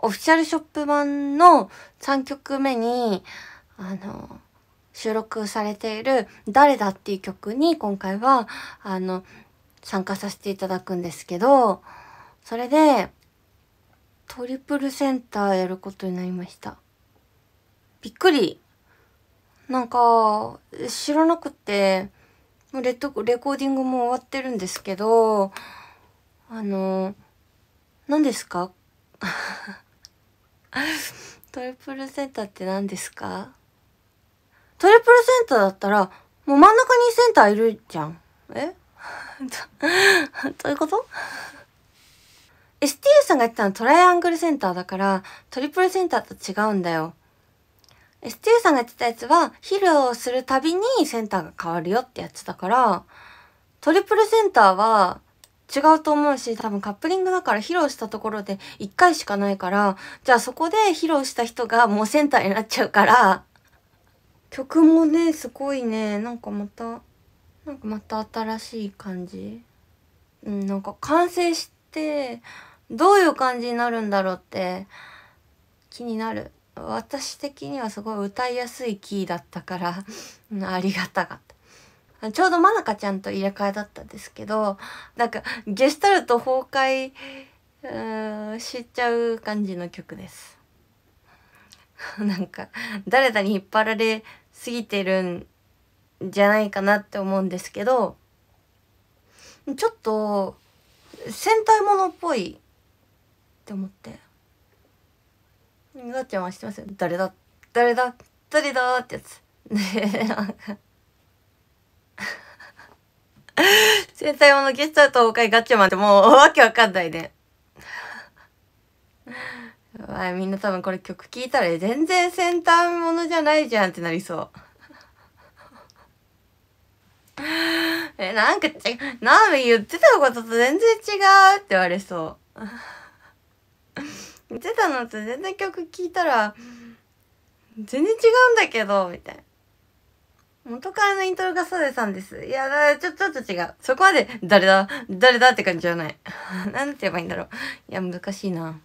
オフィシャルショップ版の3曲目に、あの、収録されている「誰だ」っていう曲に今回はあの参加させていただくんですけどそれでトリプルセンターやることになりましたびっくりなんか知らなくてレッドレコーディングも終わってるんですけどあの何ですか トリプルセンターって何ですかトリプルセンターだったら、もう真ん中にセンターいるじゃん。え どういうこと ?STU さんが言ったのトライアングルセンターだから、トリプルセンターと違うんだよ。STU さんが言ってたやつは、ヒルをするたびにセンターが変わるよってやつだから、トリプルセンターは、違うと思うし多分カップリングだから披露したところで1回しかないからじゃあそこで披露した人がもうセンターになっちゃうから曲もねすごいねなんかまたなんかまた新しい感じうんなんか完成してどういう感じになるんだろうって気になる私的にはすごい歌いやすいキーだったからありがたかったちょうどまなかちゃんと入れ替えだったんですけど、なんか、ゲスタルト崩壊、しちゃう感じの曲です。なんか、誰だに引っ張られすぎてるんじゃないかなって思うんですけど、ちょっと、戦隊ものっぽいって思って。ガッちゃんは知ってますよ。誰だ誰だ誰だってやつ。で、なんか、戦隊ものゲストと妖いガッチャマンってもうわけわかんないね。わみんな多分これ曲聴いたら全然先端ものじゃないじゃんってなりそう。え、なんかう。なー言ってたことと全然違うって言われそう。言ってたのと全然曲聴いたら、全然違うんだけど、みたいな。元からのイントロがサザエさんです。いや、ちょ、ちょっと違う。そこまで、誰だ誰だって感じじゃない。なんて言えばいいんだろう。いや、難しいな。